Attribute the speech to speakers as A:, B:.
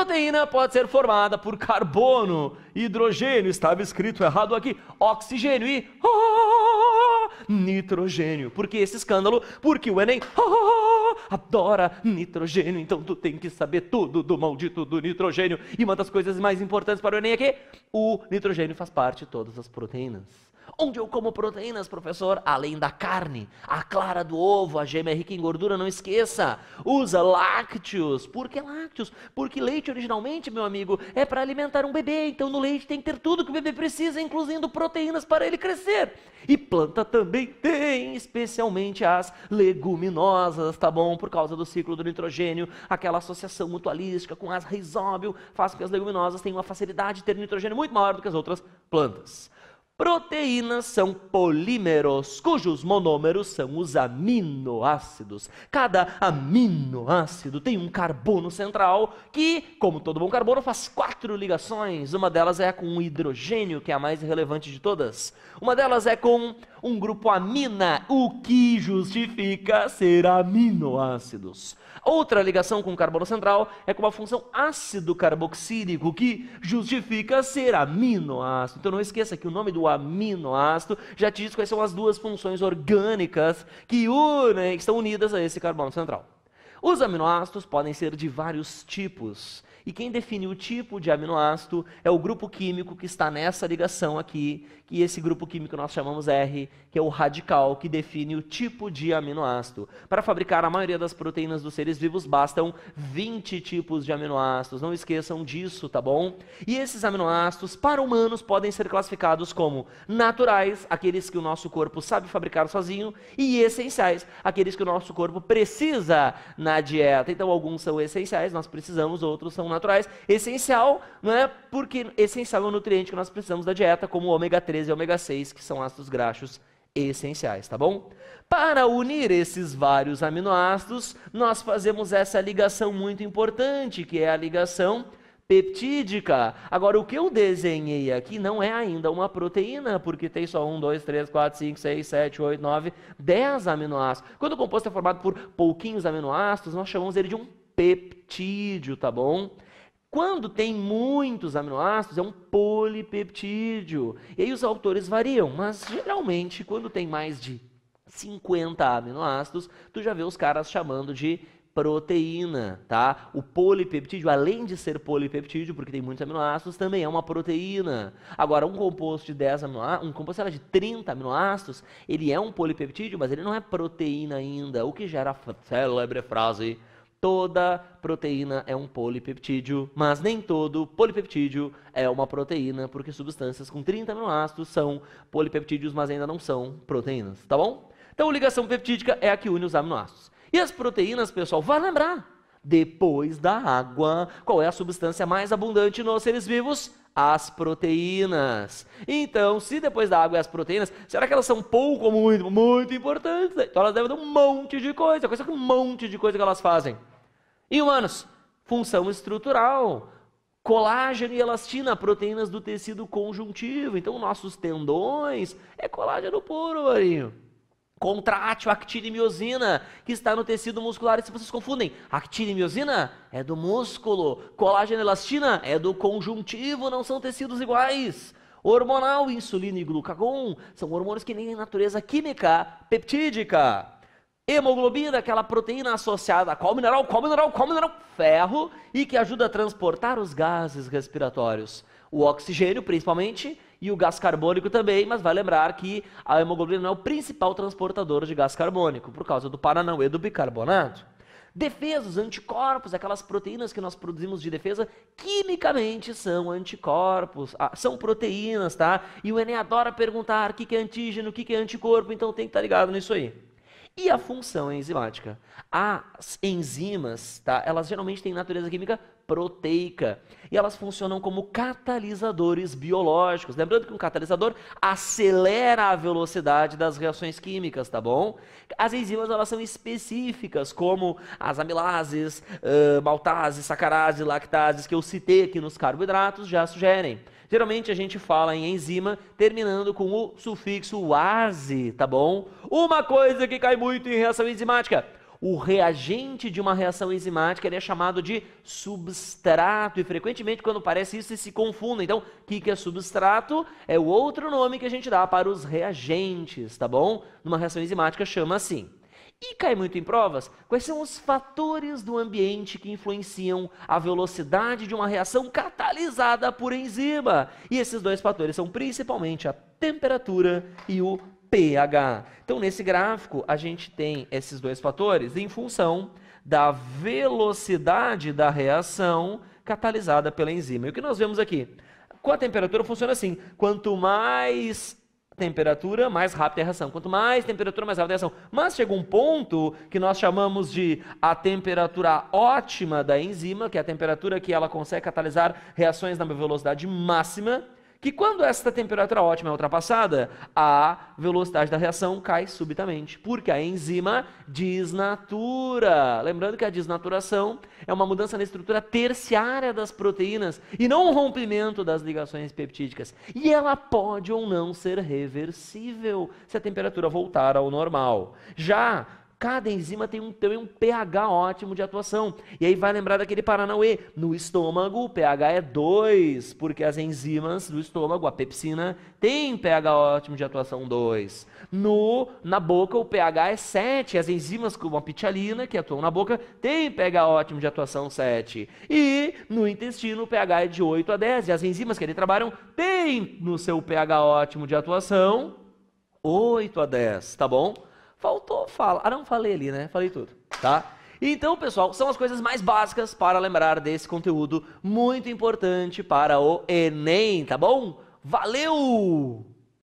A: Proteína pode ser formada por carbono, hidrogênio, estava escrito errado aqui, oxigênio e nitrogênio. Por que esse escândalo? Porque o Enem adora nitrogênio, então tu tem que saber tudo do maldito do nitrogênio. E uma das coisas mais importantes para o Enem é que o nitrogênio faz parte de todas as proteínas. Onde eu como proteínas, professor? Além da carne, a clara do ovo, a gema é rica em gordura, não esqueça. Usa lácteos. Por que lácteos? Porque leite originalmente, meu amigo, é para alimentar um bebê. Então no leite tem que ter tudo que o bebê precisa, incluindo proteínas para ele crescer. E planta também tem, especialmente as leguminosas, tá bom? Por causa do ciclo do nitrogênio, aquela associação mutualística com as risóbio faz com que as leguminosas tenham uma facilidade de ter nitrogênio muito maior do que as outras plantas. Proteínas são polímeros, cujos monômeros são os aminoácidos. Cada aminoácido tem um carbono central que, como todo bom carbono, faz quatro ligações. Uma delas é com o hidrogênio, que é a mais relevante de todas. Uma delas é com um grupo amina, o que justifica ser aminoácidos. Outra ligação com o carbono central é com uma função ácido carboxílico, que justifica ser aminoácido. Então não esqueça que o nome do aminoácido. Já te disse quais são as duas funções orgânicas que unem, que estão unidas a esse carbono central. Os aminoácidos podem ser de vários tipos. E quem define o tipo de aminoácido é o grupo químico que está nessa ligação aqui, que esse grupo químico nós chamamos R, que é o radical que define o tipo de aminoácido. Para fabricar a maioria das proteínas dos seres vivos bastam 20 tipos de aminoácidos, não esqueçam disso, tá bom? E esses aminoácidos para humanos podem ser classificados como naturais, aqueles que o nosso corpo sabe fabricar sozinho, e essenciais, aqueles que o nosso corpo precisa na na dieta. Então, alguns são essenciais, nós precisamos, outros são naturais. Essencial, não é? Porque essencial é o nutriente que nós precisamos da dieta, como o ômega 3 e ômega 6, que são ácidos graxos essenciais, tá bom? Para unir esses vários aminoácidos, nós fazemos essa ligação muito importante, que é a ligação peptídica. Agora, o que eu desenhei aqui não é ainda uma proteína, porque tem só 1, 2, 3, 4, 5, 6, 7, 8, 9, 10 aminoácidos. Quando o composto é formado por pouquinhos aminoácidos, nós chamamos ele de um peptídeo, tá bom? Quando tem muitos aminoácidos, é um polipeptídeo. E aí os autores variam, mas geralmente, quando tem mais de 50 aminoácidos, tu já vê os caras chamando de proteína, tá? O polipeptídeo, além de ser polipeptídeo, porque tem muitos aminoácidos, também é uma proteína. Agora, um composto de 10 aminoácidos, um composto de 30 aminoácidos, ele é um polipeptídeo, mas ele não é proteína ainda, o que gera a célebre frase toda proteína é um polipeptídeo, mas nem todo polipeptídeo é uma proteína, porque substâncias com 30 aminoácidos são polipeptídeos, mas ainda não são proteínas, tá bom? Então, ligação peptídica é a que une os aminoácidos. E as proteínas, pessoal, vai lembrar. Depois da água, qual é a substância mais abundante nos seres vivos? as proteínas. Então, se depois da água é as proteínas, será que elas são pouco ou muito? Muito importantes. Então elas devem dar um monte de coisa, coisa que um monte de coisa que elas fazem. Em humanos, função estrutural, colágeno e elastina, proteínas do tecido conjuntivo. Então, nossos tendões é colágeno puro, Marinho contra a miosina, que está no tecido muscular. E se vocês confundem, e miosina é do músculo, colágeno e elastina é do conjuntivo, não são tecidos iguais. Hormonal, insulina e glucagon são hormônios que têm natureza química peptídica. Hemoglobina, aquela proteína associada a qual mineral, qual mineral, qual mineral? Ferro, e que ajuda a transportar os gases respiratórios. O oxigênio, principalmente, e o gás carbônico também, mas vai lembrar que a hemoglobina é o principal transportador de gás carbônico, por causa do paranauê do bicarbonato. Defesas, anticorpos, aquelas proteínas que nós produzimos de defesa, quimicamente são anticorpos, ah, são proteínas, tá? E o Enem adora perguntar o que é antígeno, o que é anticorpo, então tem que estar tá ligado nisso aí. E a função enzimática? As enzimas, tá? Elas geralmente têm natureza química proteica. E elas funcionam como catalisadores biológicos. Lembrando que um catalisador acelera a velocidade das reações químicas, tá bom? As enzimas elas são específicas, como as amilases, uh, maltases, sacarases, lactases, que eu citei aqui nos carboidratos, já sugerem. Geralmente a gente fala em enzima terminando com o sufixo ase, tá bom? Uma coisa que cai muito em reação enzimática: o reagente de uma reação enzimática ele é chamado de substrato. E frequentemente, quando parece isso, se confundem. Então, o que, que é substrato? É o outro nome que a gente dá para os reagentes, tá bom? Numa reação enzimática chama assim. E cai muito em provas quais são os fatores do ambiente que influenciam a velocidade de uma reação catalisada por enzima. E esses dois fatores são principalmente a temperatura e o pH. Então, nesse gráfico, a gente tem esses dois fatores em função da velocidade da reação catalisada pela enzima. E o que nós vemos aqui? Com a temperatura funciona assim: quanto mais temperatura, mais rápida é a reação. Quanto mais temperatura, mais rápida é a reação. Mas chega um ponto que nós chamamos de a temperatura ótima da enzima, que é a temperatura que ela consegue catalisar reações na velocidade máxima que quando esta temperatura ótima é ultrapassada, a velocidade da reação cai subitamente, porque a enzima desnatura. Lembrando que a desnaturação é uma mudança na estrutura terciária das proteínas e não um rompimento das ligações peptídicas. E ela pode ou não ser reversível se a temperatura voltar ao normal. Já Cada enzima tem um, tem um pH ótimo de atuação. E aí vai lembrar daquele Paranauê. No estômago, o pH é 2, porque as enzimas do estômago, a pepsina, tem pH ótimo de atuação 2. No, na boca, o pH é 7. As enzimas como a pitialina, que atuam na boca, tem pH ótimo de atuação 7. E no intestino, o pH é de 8 a 10. E as enzimas que ele trabalham têm no seu pH ótimo de atuação 8 a 10, tá bom? Faltou fala. Ah, não, falei ali, né? Falei tudo, tá? Então, pessoal, são as coisas mais básicas para lembrar desse conteúdo muito importante para o Enem, tá bom? Valeu!